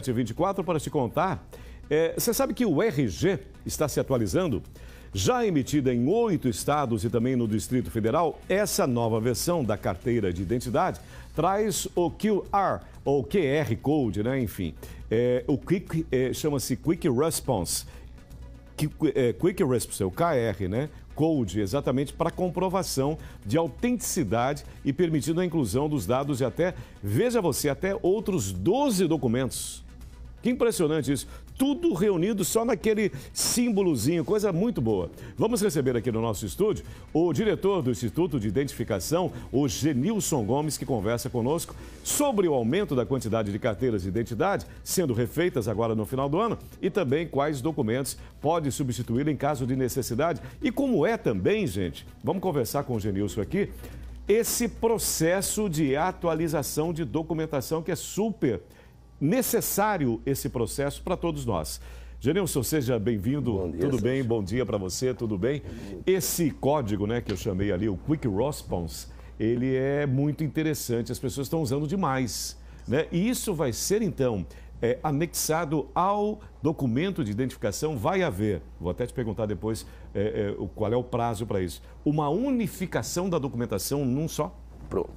7 para te contar. É, você sabe que o RG está se atualizando? Já emitida em oito estados e também no Distrito Federal, essa nova versão da carteira de identidade traz o QR, ou QR Code, né? Enfim, é, o Quick é, chama-se Quick Response. Quick, é, Quick Response, é o KR, né? Code, exatamente para comprovação de autenticidade e permitindo a inclusão dos dados de até, veja você, até outros 12 documentos que impressionante isso. Tudo reunido só naquele símbolozinho, coisa muito boa. Vamos receber aqui no nosso estúdio o diretor do Instituto de Identificação, o Genilson Gomes, que conversa conosco sobre o aumento da quantidade de carteiras de identidade sendo refeitas agora no final do ano e também quais documentos pode substituí-lo em caso de necessidade e como é também, gente. Vamos conversar com o Genilson aqui esse processo de atualização de documentação que é super necessário esse processo para todos nós. Genilson, seja bem-vindo. Tudo dia, bem? Bom dia para você, tudo bem? Esse código, né, que eu chamei ali, o Quick Response, ele é muito interessante, as pessoas estão usando demais. Né? E isso vai ser, então, é, anexado ao documento de identificação, vai haver, vou até te perguntar depois é, é, qual é o prazo para isso, uma unificação da documentação num só? Pronto.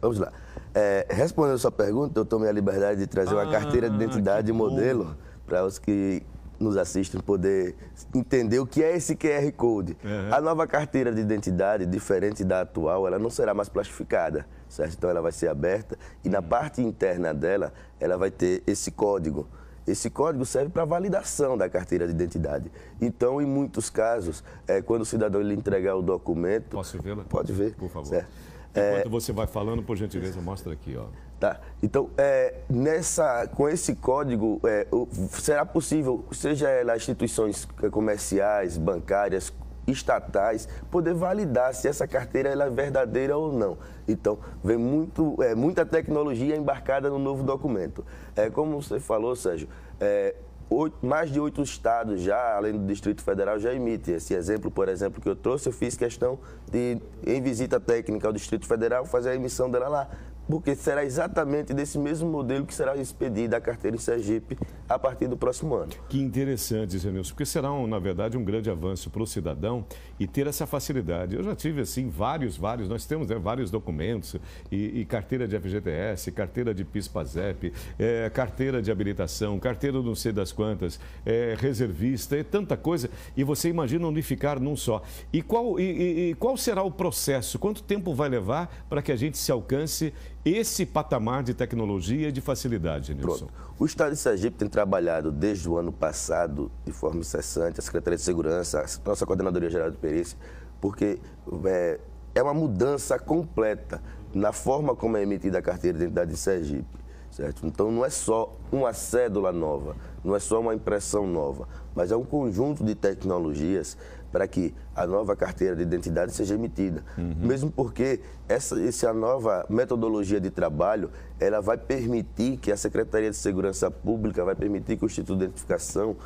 Vamos lá. É, respondendo a sua pergunta, eu tomei a liberdade de trazer ah, uma carteira de identidade modelo para os que nos assistem poder entender o que é esse QR Code. Uhum. A nova carteira de identidade, diferente da atual, ela não será mais plastificada, certo? Então ela vai ser aberta e na hum. parte interna dela, ela vai ter esse código. Esse código serve para validação da carteira de identidade. Então, em muitos casos, é, quando o cidadão lhe entregar o documento... Posso vê-la? Pode ver. Por favor. Certo? É. Enquanto você vai falando, por gentileza, mostra aqui, ó. Tá. Então, é, nessa, com esse código, é, o, será possível, seja ela instituições é, comerciais, bancárias, estatais, poder validar se essa carteira é verdadeira ou não. Então, vem muito, é, muita tecnologia embarcada no novo documento. É, como você falou, Sérgio, é, Oito, mais de oito estados já, além do Distrito Federal, já emite. Esse exemplo, por exemplo, que eu trouxe, eu fiz questão de, em visita técnica ao Distrito Federal, fazer a emissão dela lá porque será exatamente desse mesmo modelo que será expedida a carteira em Sergipe a partir do próximo ano. Que interessante, Zé Nilson, porque será, um, na verdade, um grande avanço para o cidadão e ter essa facilidade. Eu já tive, assim, vários, vários, nós temos né, vários documentos, e, e, carteira de FGTS, carteira de PIS-PASEP, é, carteira de habilitação, carteira não sei das quantas, é, reservista, é tanta coisa, e você imagina unificar num só. E qual, e, e, e qual será o processo? Quanto tempo vai levar para que a gente se alcance esse patamar de tecnologia e de facilidade, Nilson? Pronto. O Estado de Sergipe tem trabalhado desde o ano passado de forma incessante, a Secretaria de Segurança, a nossa Coordenadoria Geral de Perícia, porque é, é uma mudança completa na forma como é emitida a carteira de identidade de Sergipe. Certo? Então não é só uma cédula nova, não é só uma impressão nova, mas é um conjunto de tecnologias para que a nova carteira de identidade seja emitida. Uhum. Mesmo porque essa, essa nova metodologia de trabalho, ela vai permitir que a Secretaria de Segurança Pública, vai permitir que o Instituto de Identificação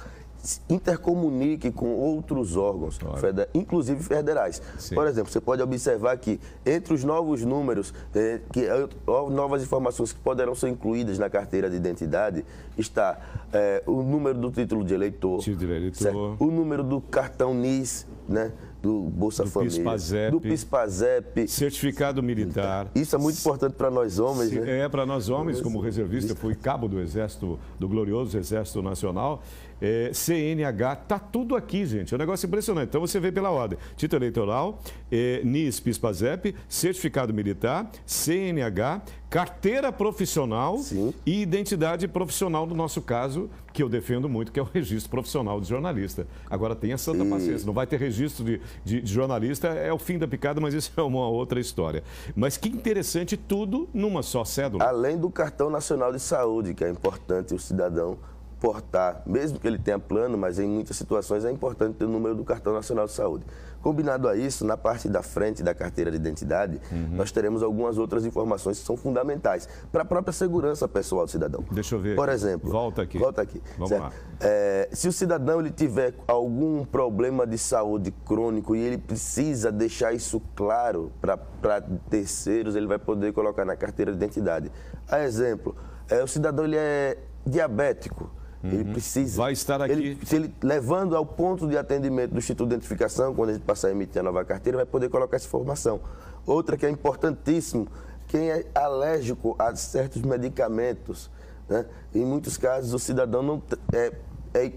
intercomunique com outros órgãos, claro. inclusive federais. Sim. Por exemplo, você pode observar que entre os novos números, eh, que, eh, novas informações que poderão ser incluídas na carteira de identidade, está eh, o número do título de eleitor, título de eleitor. o número do cartão NIS, né? do Bolsa do Família, PISPAZEP, do PISPAZEP, certificado militar. Então, isso é muito importante para nós homens, se, né? É para nós homens, como reservista, fui cabo do Exército, do glorioso Exército Nacional. É, CNH, tá tudo aqui, gente. É um negócio impressionante. Então você vê pela ordem: título eleitoral, é, NIS, PISPAZEP, certificado militar, CNH, carteira profissional Sim. e identidade profissional, no nosso caso, que eu defendo muito, que é o registro profissional de jornalista. Agora, tenha santa paciência, não vai ter registro de, de, de jornalista, é o fim da picada, mas isso é uma outra história. Mas que interessante tudo numa só cédula. Além do cartão nacional de saúde, que é importante o cidadão portar, mesmo que ele tenha plano, mas em muitas situações é importante ter o número do Cartão Nacional de Saúde. Combinado a isso, na parte da frente da carteira de identidade, uhum. nós teremos algumas outras informações que são fundamentais para a própria segurança pessoal do cidadão. Deixa eu ver. Por exemplo, volta aqui. Volta aqui. Vamos certo? lá. É, se o cidadão ele tiver algum problema de saúde crônico e ele precisa deixar isso claro para terceiros, ele vai poder colocar na carteira de identidade. A exemplo, é, o cidadão ele é diabético Uhum. Ele precisa. Vai estar aqui. Ele, se ele levando ao ponto de atendimento do Instituto de Identificação, quando a gente passar a emitir a nova carteira, vai poder colocar essa informação. Outra que é importantíssimo, quem é alérgico a certos medicamentos, né? em muitos casos o cidadão não é, é,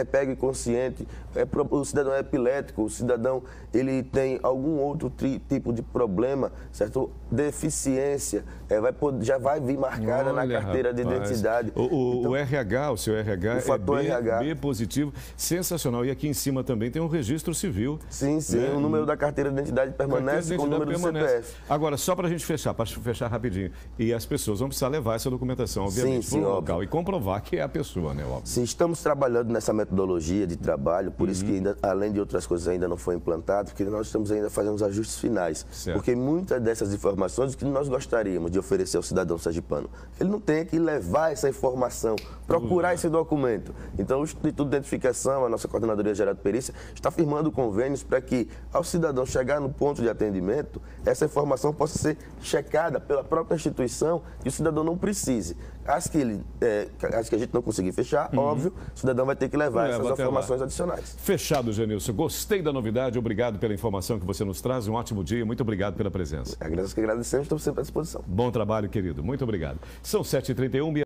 é pego inconsciente, é, o cidadão é epilético, o cidadão ele tem algum outro tri, tipo de problema, certo? Deficiência, é, vai, já vai vir marcada Olha, na carteira de identidade. O, o, então, o, RH, o seu RH, o é fator é B, RH. B positivo, sensacional. E aqui em cima também tem um registro civil. Sim, sim, né? o número da carteira de identidade permanece de identidade com o número permanece. do CPF. Agora, só para a gente fechar, para fechar rapidinho, e as pessoas vão precisar levar essa documentação, obviamente, para o local e comprovar que é a pessoa, né, óbvio? Sim, estamos trabalhando trabalhando nessa metodologia de trabalho, por uhum. isso que, uhum. ainda, além de outras coisas, ainda não foi implantado, porque nós estamos ainda fazendo os ajustes finais. Certo. Porque muitas dessas informações, que nós gostaríamos de oferecer ao cidadão sergipano? Ele não tem que levar essa informação, procurar uhum. esse documento. Então, o Instituto de Identificação, a nossa Coordenadoria Geral de Perícia, está firmando convênios para que, ao cidadão chegar no ponto de atendimento, essa informação possa ser checada pela própria instituição e o cidadão não precise as que, ele, é, as que a gente não conseguir fechar, uhum. óbvio, o cidadão vai ter que levar Leva é, essas informações lá. adicionais. Fechado, Genilson. Gostei da novidade. Obrigado pela informação que você nos traz. Um ótimo dia. Muito obrigado pela presença. É, Agradeço que agradecemos. Estamos sempre à disposição. Bom trabalho, querido. Muito obrigado. São 7h31.